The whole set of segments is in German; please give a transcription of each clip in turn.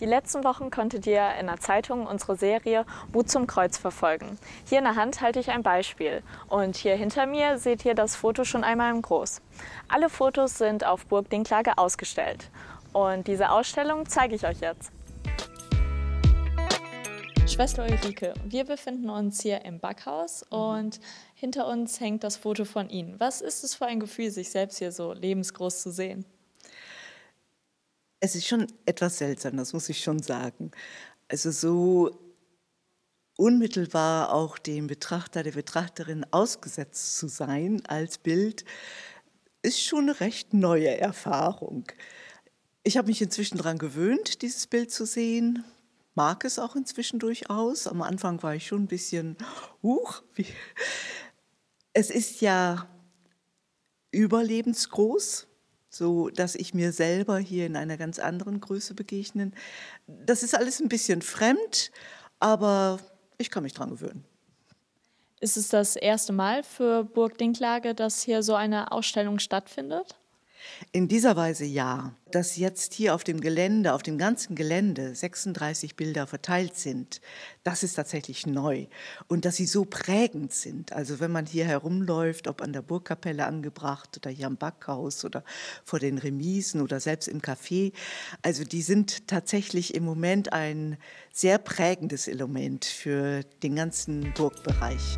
Die letzten Wochen konntet ihr in der Zeitung unsere Serie Mut zum Kreuz verfolgen. Hier in der Hand halte ich ein Beispiel und hier hinter mir seht ihr das Foto schon einmal im groß. Alle Fotos sind auf Burg Dinklage ausgestellt und diese Ausstellung zeige ich euch jetzt. Schwester Ulrike, wir befinden uns hier im Backhaus und hinter uns hängt das Foto von Ihnen. Was ist es für ein Gefühl, sich selbst hier so lebensgroß zu sehen? es ist schon etwas seltsam, das muss ich schon sagen. Also so unmittelbar auch dem Betrachter, der Betrachterin ausgesetzt zu sein als Bild, ist schon eine recht neue Erfahrung. Ich habe mich inzwischen daran gewöhnt, dieses Bild zu sehen, mag es auch inzwischen durchaus. Am Anfang war ich schon ein bisschen, huch, es ist ja überlebensgroß, so dass ich mir selber hier in einer ganz anderen Größe begegnen. Das ist alles ein bisschen fremd, aber ich kann mich dran gewöhnen. Ist es das erste Mal für Burg Dinklage, dass hier so eine Ausstellung stattfindet? In dieser Weise ja. Dass jetzt hier auf dem Gelände, auf dem ganzen Gelände 36 Bilder verteilt sind, das ist tatsächlich neu. Und dass sie so prägend sind. Also wenn man hier herumläuft, ob an der Burgkapelle angebracht oder hier am Backhaus oder vor den Remisen oder selbst im Café. Also die sind tatsächlich im Moment ein sehr prägendes Element für den ganzen Burgbereich.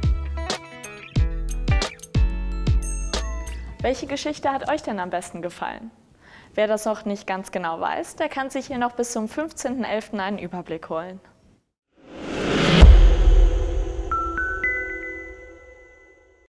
Welche Geschichte hat euch denn am besten gefallen? Wer das noch nicht ganz genau weiß, der kann sich hier noch bis zum 15.11. einen Überblick holen.